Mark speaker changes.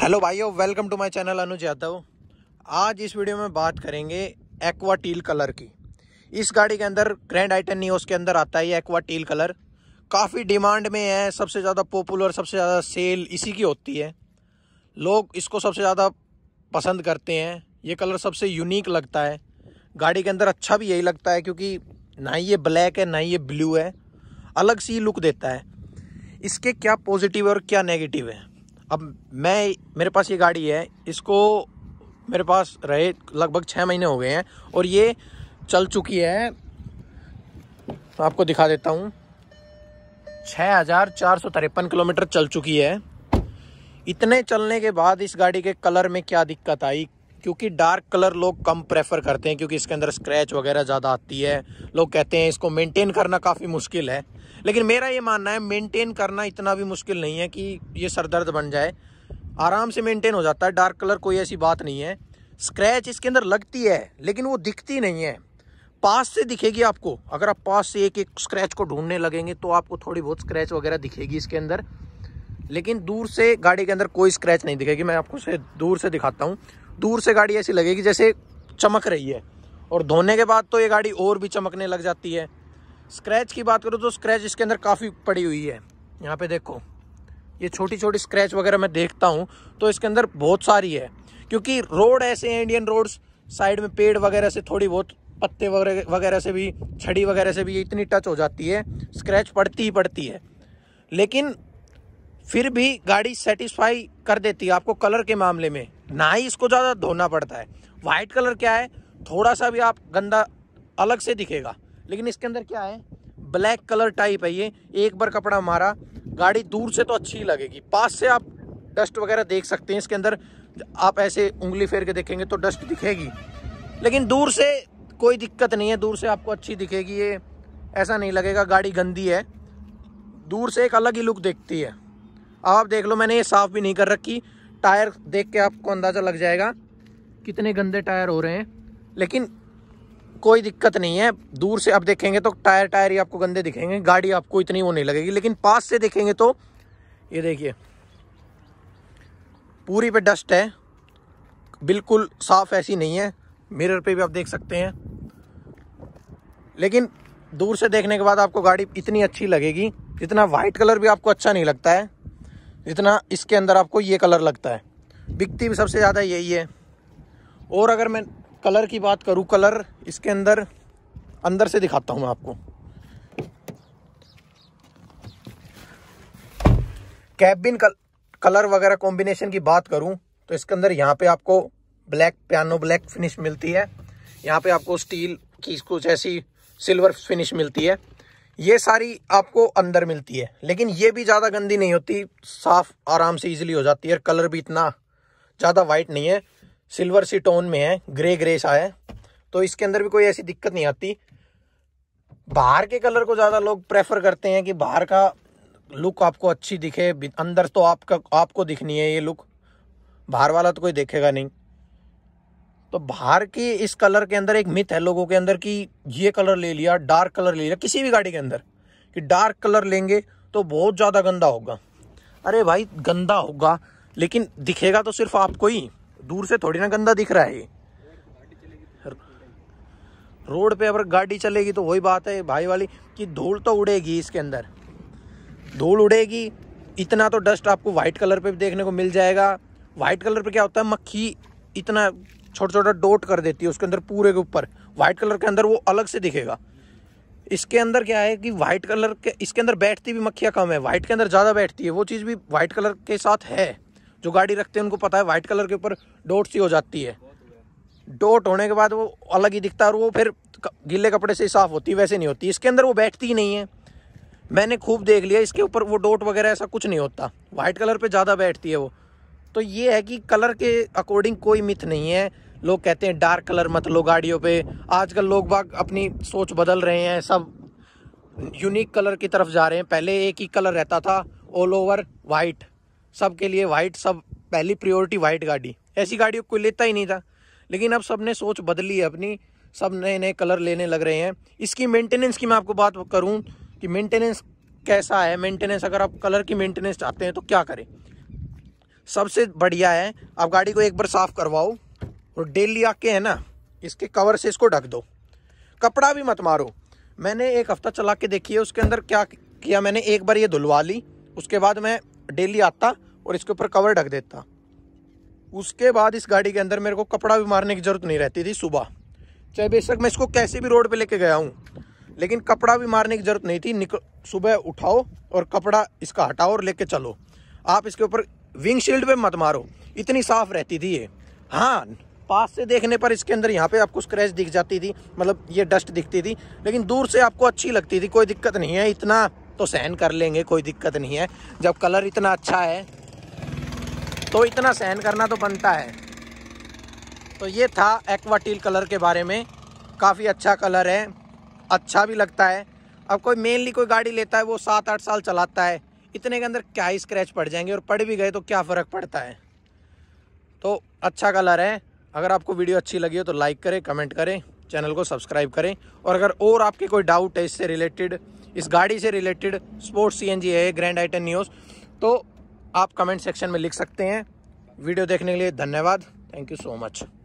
Speaker 1: hello भाइयों welcome to my channel Anuj Yadav आज इस वीडियो में बात करेंगे एक्वा टील कलर की इस गाड़ी के अंदर ग्रैंड आइटन नहीं के अंदर आता है एक्वा टील कलर काफ़ी डिमांड में है सबसे ज़्यादा पॉपुलर सबसे ज़्यादा सेल इसी की होती है लोग इसको सबसे ज़्यादा पसंद करते हैं ये कलर सबसे यूनिक लगता है गाड़ी के अंदर अच्छा भी यही लगता है क्योंकि ना ही ये ब्लैक है ना ही ये ब्लू है अलग सी लुक देता है इसके क्या पॉजिटिव और क्या नेगेटिव है अब मैं मेरे पास ये गाड़ी है इसको मेरे पास रहे लगभग छः महीने हो गए हैं और ये चल चुकी है आपको दिखा देता हूँ छः हज़ार चार सौ तिरपन किलोमीटर चल चुकी है इतने चलने के बाद इस गाड़ी के कलर में क्या दिक्कत आई क्योंकि डार्क कलर लोग कम प्रेफर करते हैं क्योंकि इसके अंदर स्क्रैच वगैरह ज़्यादा आती है लोग कहते हैं इसको मेंटेन करना काफ़ी मुश्किल है लेकिन मेरा ये मानना है मेंटेन करना इतना भी मुश्किल नहीं है कि ये सरदर्द बन जाए आराम से मेंटेन हो जाता है डार्क कलर कोई ऐसी बात नहीं है स्क्रैच इसके अंदर लगती है लेकिन वो दिखती नहीं है पास से दिखेगी आपको अगर आप पास से एक एक स्क्रैच को ढूंढने लगेंगे तो आपको थोड़ी बहुत स्क्रैच वगैरह दिखेगी इसके अंदर लेकिन दूर से गाड़ी के अंदर कोई स्क्रैच नहीं दिखेगी मैं आपको से दूर से दिखाता हूँ दूर से गाड़ी ऐसी लगेगी जैसे चमक रही है और धोने के बाद तो ये गाड़ी और भी चमकने लग जाती है स्क्रैच की बात करूँ तो स्क्रैच इसके अंदर काफ़ी पड़ी हुई है यहाँ पे देखो ये छोटी छोटी स्क्रैच वगैरह मैं देखता हूँ तो इसके अंदर बहुत सारी है क्योंकि रोड ऐसे हैं इंडियन रोड्स साइड में पेड़ वगैरह से थोड़ी बहुत पत्ते वगैरह से भी छड़ी वगैरह से भी इतनी टच हो जाती है स्क्रैच पड़ती ही पड़ती है लेकिन फिर भी गाड़ी सेटिस्फाई कर देती है आपको कलर के मामले में ना ही इसको ज़्यादा धोना पड़ता है वाइट कलर क्या है थोड़ा सा भी आप गंदा अलग से दिखेगा लेकिन इसके अंदर क्या है ब्लैक कलर टाइप है ये एक बार कपड़ा मारा गाड़ी दूर से तो अच्छी लगेगी पास से आप डस्ट वगैरह देख सकते हैं इसके अंदर आप ऐसे उंगली फेर के देखेंगे तो डस्ट दिखेगी लेकिन दूर से कोई दिक्कत नहीं है दूर से आपको अच्छी दिखेगी ये ऐसा नहीं लगेगा गाड़ी गंदी है दूर से एक अलग ही लुक देखती है अब आप देख लो मैंने ये साफ़ भी नहीं कर रखी टायर देख के आपको अंदाज़ा लग जाएगा कितने गंदे टायर हो रहे हैं लेकिन कोई दिक्कत नहीं है दूर से आप देखेंगे तो टायर टायर ही आपको गंदे दिखेंगे गाड़ी आपको इतनी वो नहीं लगेगी लेकिन पास से देखेंगे तो ये देखिए पूरी पे डस्ट है बिल्कुल साफ़ ऐसी नहीं है मिरर पे भी आप देख सकते हैं लेकिन दूर से देखने के बाद आपको गाड़ी इतनी अच्छी लगेगी जितना वाइट कलर भी आपको अच्छा नहीं लगता है इतना इसके अंदर आपको ये कलर लगता है बिकती भी सबसे ज़्यादा यही है और अगर मैं कलर की बात करूँ कलर इसके अंदर अंदर से दिखाता हूँ मैं आपको कैबिन कल, कलर वगैरह कॉम्बिनेशन की बात करूं तो इसके अंदर यहाँ पे आपको ब्लैक पियानो ब्लैक फिनिश मिलती है यहाँ पे आपको स्टील की कुछ ऐसी सिल्वर फिनिश मिलती है ये सारी आपको अंदर मिलती है लेकिन ये भी ज़्यादा गंदी नहीं होती साफ आराम से इजीली हो जाती है और कलर भी इतना ज़्यादा वाइट नहीं है सिल्वर सी टोन में है ग्रे ग्रे सा है तो इसके अंदर भी कोई ऐसी दिक्कत नहीं आती बाहर के कलर को ज़्यादा लोग प्रेफर करते हैं कि बाहर का लुक आपको अच्छी दिखे अंदर तो आपका आपको दिखनी है ये लुक बाहर वाला तो कोई देखेगा नहीं तो बाहर के इस कलर के अंदर एक मिथ है लोगों के अंदर कि ये कलर ले लिया डार्क कलर ले लिया किसी भी गाड़ी के अंदर कि डार्क कलर लेंगे तो बहुत ज़्यादा गंदा होगा अरे भाई गंदा होगा लेकिन दिखेगा तो सिर्फ आपको ही दूर से थोड़ी ना गंदा दिख रहा है रोड पे अगर गाड़ी चलेगी तो वही बात है भाई वाली कि धूल तो उड़ेगी इसके अंदर धूल उड़ेगी इतना तो डस्ट आपको वाइट कलर पे भी देखने को मिल जाएगा वाइट कलर पे क्या होता है मक्खी इतना छोटा छोटा डोट कर देती है उसके अंदर पूरे के ऊपर वाइट कलर के अंदर वो अलग से दिखेगा इसके अंदर क्या है कि वाइट कलर के इसके अंदर बैठती भी मक्खियाँ कम है वाइट के अंदर ज़्यादा बैठती है वो चीज़ भी वाइट कलर के साथ है जो गाड़ी रखते हैं उनको पता है वाइट कलर के ऊपर डोट सी हो जाती है डोट होने के बाद वो अलग ही दिखता है और वो फिर गीले कपड़े से साफ़ होती है वैसे नहीं होती इसके अंदर वो बैठती ही नहीं है मैंने खूब देख लिया इसके ऊपर वो डोट वगैरह ऐसा कुछ नहीं होता वाइट कलर पे ज़्यादा बैठती है वो तो ये है कि कलर के अकॉर्डिंग कोई मिथ नहीं है लोग कहते हैं डार्क कलर मत लो गाड़ियों पे आजकल लोग बाग अपनी सोच बदल रहे हैं सब यूनिक कलर की तरफ जा रहे हैं पहले एक ही कलर रहता था ऑल ओवर वाइट सब के लिए वाइट सब पहली प्रियोरिटी वाइट गाड़ी ऐसी गाड़ियों कोई लेता ही नहीं था लेकिन अब सब ने सोच बदली है अपनी सब नए नए कलर लेने लग रहे हैं इसकी मेंटेनेंस की मैं आपको बात करूँ कि मेंटेनेंस कैसा है मेंटेनेंस अगर आप कलर की मेंटेनेंस चाहते हैं तो क्या करें सबसे बढ़िया है आप गाड़ी को एक बार साफ़ करवाओ और डेली आके है ना इसके कवर से इसको ढक दो कपड़ा भी मत मारो मैंने एक हफ़्ता चला के देखी है उसके अंदर क्या किया मैंने एक बार ये धुलवा ली उसके बाद मैं डेली आता और इसके ऊपर कवर ढक देता उसके बाद इस गाड़ी के अंदर मेरे को कपड़ा भी मारने की ज़रूरत नहीं रहती थी सुबह चाहे बेशक मैं इसको कैसे भी रोड पे लेके गया हूँ लेकिन कपड़ा भी मारने की ज़रूरत नहीं थी निकल सुबह उठाओ और कपड़ा इसका हटाओ और लेके चलो आप इसके ऊपर विंगशील्ड पे मत मारो इतनी साफ रहती थी ये हाँ पास से देखने पर इसके अंदर यहाँ पे आपको स्क्रैच दिख जाती थी मतलब ये डस्ट दिखती थी लेकिन दूर से आपको अच्छी लगती थी कोई दिक्कत नहीं है इतना तो सहन कर लेंगे कोई दिक्कत नहीं है जब कलर इतना अच्छा है तो इतना सहन करना तो बनता है तो ये था एक्वाटील कलर के बारे में काफ़ी अच्छा कलर है अच्छा भी लगता है अब कोई मेनली कोई गाड़ी लेता है वो सात आठ साल चलाता है इतने के अंदर क्या ही स्क्रैच पड़ जाएंगे और पड़ भी गए तो क्या फ़र्क पड़ता है तो अच्छा कलर है अगर आपको वीडियो अच्छी लगी हो तो लाइक करें कमेंट करें चैनल को सब्सक्राइब करें और अगर और आपके कोई डाउट है इससे रिलेटेड इस गाड़ी से रिलेटेड स्पोर्ट्स सी है ग्रैंड आइटन न्यूज़ तो आप कमेंट सेक्शन में लिख सकते हैं वीडियो देखने के लिए धन्यवाद थैंक यू सो मच